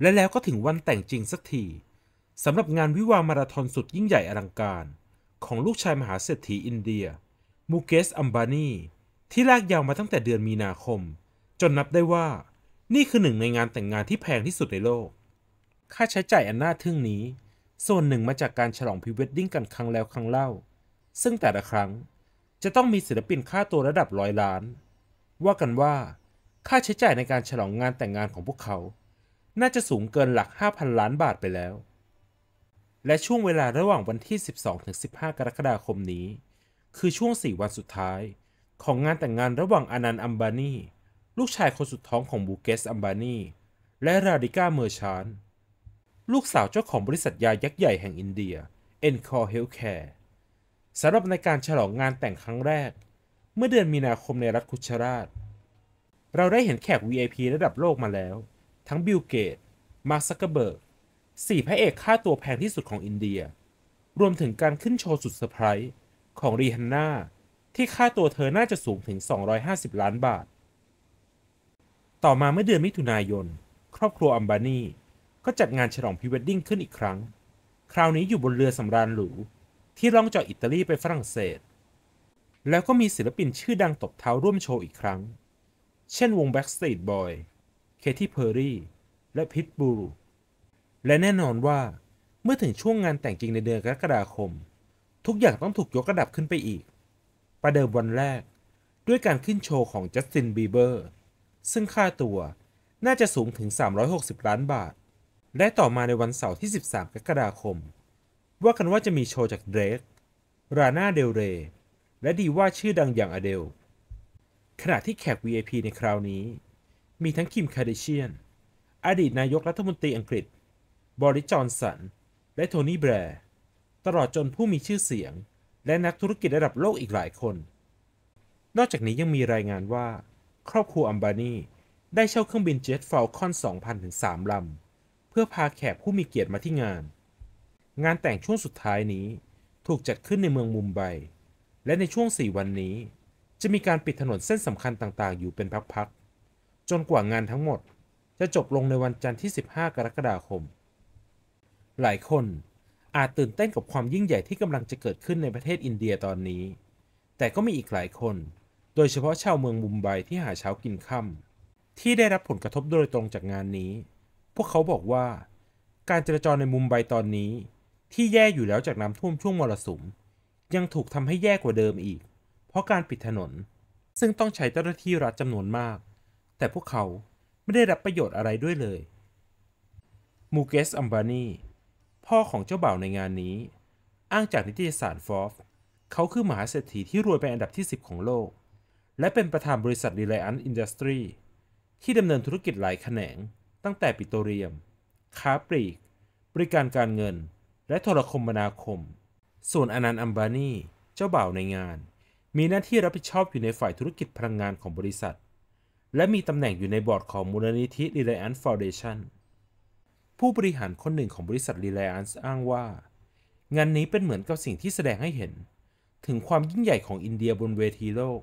และแล้วก็ถึงวันแต่งจริงสักทีสำหรับงานวิวามาราธอนสุดยิ่งใหญ่อลังการของลูกชายมหาเศรษฐีอินเดียมูเกสอัมบานีที่ลากยาวมาตั้งแต่เดือนมีนาคม จนนับได้ว่านี่คือหนึ่งในงานแต่งงานที่แพงที่สุดในโลก ค่าใช้จ่ายอันน่าทึ่งนี้ ส่วนหนึ่งมาจากการฉลองพิเวดดิ้งกันครั้งแล้วครั้งเล่า ซึ่งแต่ละครั้ง จะต้องมีศิลปินค่าตัวระดับร้อยล้าน ว่ากันว่า ค่าใช้จ่ายในการฉลองงานแต่งงานของพวกเขาน่าจะสูงเกินหลัก 5,000 ล้านบาทไปแล้ว และช่วงเวลาระหว่างวันที่ 12-15 กรกฎาคมนี้ คือช่วง 4 วันสุดท้าย ของงานแต่งงานระหว่างอานันต์อัมบานี ลูกชายคนสุดท้องของบูเกส อัมบานี และราดิก้าเมอร์ชาน ลูกสาวเจ้าของบริษัทยายักษ์ใหญ่แห่งอินเดียอ็นคอร์เฮลท์แคร์ สำหรับในการฉลองงานแต่งครั้งแรก เมื่อเดือนมีนาคมในรัฐคุชราชเราได้เห็นแขก VIP ระดับโลกมาแล้วทั้งบิลเกตมาร์คซักเกอร์เบิร์กสี่พระเอกค่าตัวแพงที่สุดของอินเดีย รวมถึงการขึ้นโชว์สุดเซอร์ไพรส์ของรีฮันน่า ที่ค่าตัวเธอน่าจะสูงถึง 250 ล้านบาท ต่อมาเมื่อเดือนมิถุนายน ครอบครัวอัมบานีก็จัดงานฉลองพรีเวดดิ้งขึ้นอีกครั้ง คราวนี้อยู่บนเรือสำราญหรูที่ล่องจอกอิตาลีไปฝรั่งเศส แล้วก็มีศิลปินชื่อดังตบเท้าร่วมโชว์อีกครั้ง เช่นวงแบ็กสตรีทบอยเคที่เพอร์รี่ และพิทบูล และแน่นอนว่าเมื่อถึงช่วงงานแต่งจริงในเดือนกรกฎาคม ทุกอย่างต้องถูกยกระดับขึ้นไปอีก ประเดิมวันแรกด้วยการขึ้นโชว์ของจัสตินบีเบอร์ ซึ่งค่าตัวน่าจะสูงถึง 360 ล้านบาท และต่อมาในวันเสาร์ที่ 13 กรกฎาคม ว่ากันว่าจะมีโชว์จากเดรกราน่าเดลเร และดีว่าชื่อดังอย่างอเดล ขณะที่แขก VIP ในคราวนี้มีทั้งคิมคาเดเชียน อดีตนายกรัฐมนตรีอังกฤษ บริจอนสัน และโทนี่แบร์ ตลอดจนผู้มีชื่อเสียง และนักธุรกิจระดับโลกอีกหลายคน นอกจากนี้ยังมีรายงานว่า ครอบครัวอัมบานีได้เช่าเครื่องบินเจ็ตฟอลคอน2,000ถึง3ลำ เพื่อพาแขกผู้มีเกียรติมาที่งาน งานแต่งช่วงสุดท้ายนี้ถูกจัดขึ้นในเมืองมุมไบ และในช่วง 4 วันนี้ จะมีการปิดถนนเส้นสำคัญต่างๆ อยู่เป็นพักๆจนกว่างานทั้งหมดจะจบลงในวันจันทร์ที่ 15 กรกฎาคม หลายคนอาจตื่นเต้นกับความยิ่งใหญ่ที่กำลังจะเกิดขึ้นในประเทศอินเดียตอนนี้ แต่ก็มีอีกหลายคน โดยเฉพาะชาวเมืองมุมไบที่หาเช้ากินค่ำ ที่ได้รับผลกระทบโดยตรงจากงานนี้ พวกเขาบอกว่า การจราจรในมุมไบตอนนี้ ที่แย่อยู่แล้วจากน้ำท่วมช่วงมรสุม ยังถูกทำให้แย่กว่าเดิมอีก เพราะการปิดถนนซึ่งต้องใช้เจ้าหน้าที่รัฐจำนวนมากแต่พวกเขาไม่ได้รับประโยชน์อะไรด้วยเลยมูเกส อัมบานี พ่อของเจ้าบ่าวในงานนี้ อ้างจากนิตยสารฟอร์ฟเขาคือมหาเศรษฐีที่รวยเป็นอันดับที่ 10 ของโลก และเป็นประธานบริษัทดีไลอันอินดัสทรีที่ดำเนินธุรกิจหลายแขนง ตั้งแต่ปิโตรเลียม ค้าปลีก บริการการเงิน และโทรคมนาคม ส่วนอนันต์อัมบานี เจ้าบ่าวในงาน มีหน้าที่รับผิดชอบอยู่ในฝ่ายธุรกิจพลังงานของบริษัทและมีตำแหน่งอยู่ในบอร์ดของมูลนิธิ Reliance Foundation ผู้บริหารคนหนึ่งของบริษัท Reliance อ้างว่า งานนี้เป็นเหมือนกับสิ่งที่แสดงให้เห็น ถึงความยิ่งใหญ่ของอินเดียบนเวทีโลก